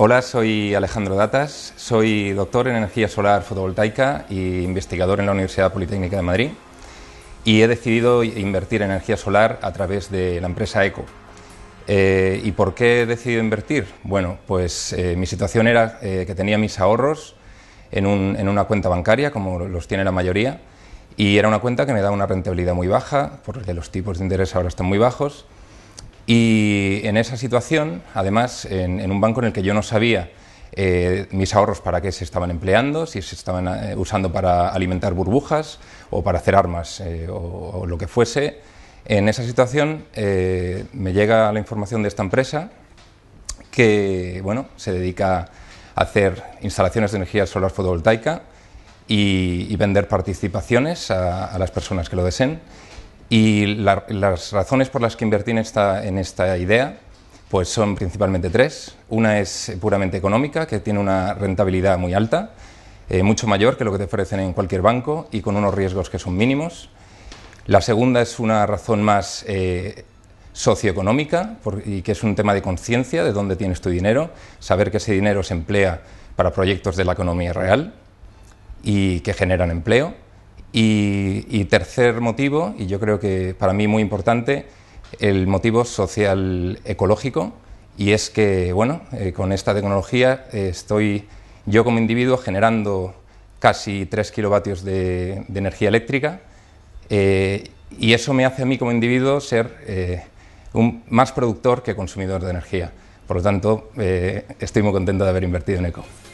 Hola, soy Alejandro Datas, soy doctor en energía solar fotovoltaica e investigador en la Universidad Politécnica de Madrid y he decidido invertir en energía solar a través de la empresa ECO. Eh, ¿Y por qué he decidido invertir? Bueno, pues eh, mi situación era eh, que tenía mis ahorros en, en una cuenta bancaria, como los tiene la mayoría, y era una cuenta que me daba una rentabilidad muy baja, porque los tipos de interés ahora están muy bajos y en esa situación, además, en, un banco en el que yo no sabía eh, mis ahorros para qué se estaban empleando, si se estaban eh, usando para alimentar burbujas o para hacer armas eh, o, lo que fuese. En esa situación me llega la información de esta empresa que bueno, se dedica a hacer instalaciones de energía solar fotovoltaica y, vender participaciones a, las personas que lo deseen y las razones por las que invertí en esta, en esta idea pues son principalmente tres. Una es puramente económica, que tiene una rentabilidad muy alta, eh, mucho mayor que lo que te ofrecen en cualquier banco y con unos riesgos que son mínimos. La segunda es una razón más eh, socioeconómica y que es un tema de conciencia de dónde tienes tu dinero, saber que ese dinero se emplea para proyectos de la economía real y que generan empleo. Y, tercer motivo, y yo creo que para mí muy importante, el motivo social ecológico, y es que, bueno, eh, con esta tecnología eh, estoy yo como individuo generando casi 3 kilovatios de, energía eléctrica, eh, y eso me hace a mí como individuo ser un, más productor que consumidor de energía. Por lo tanto, estoy muy contento de haber invertido en ECO.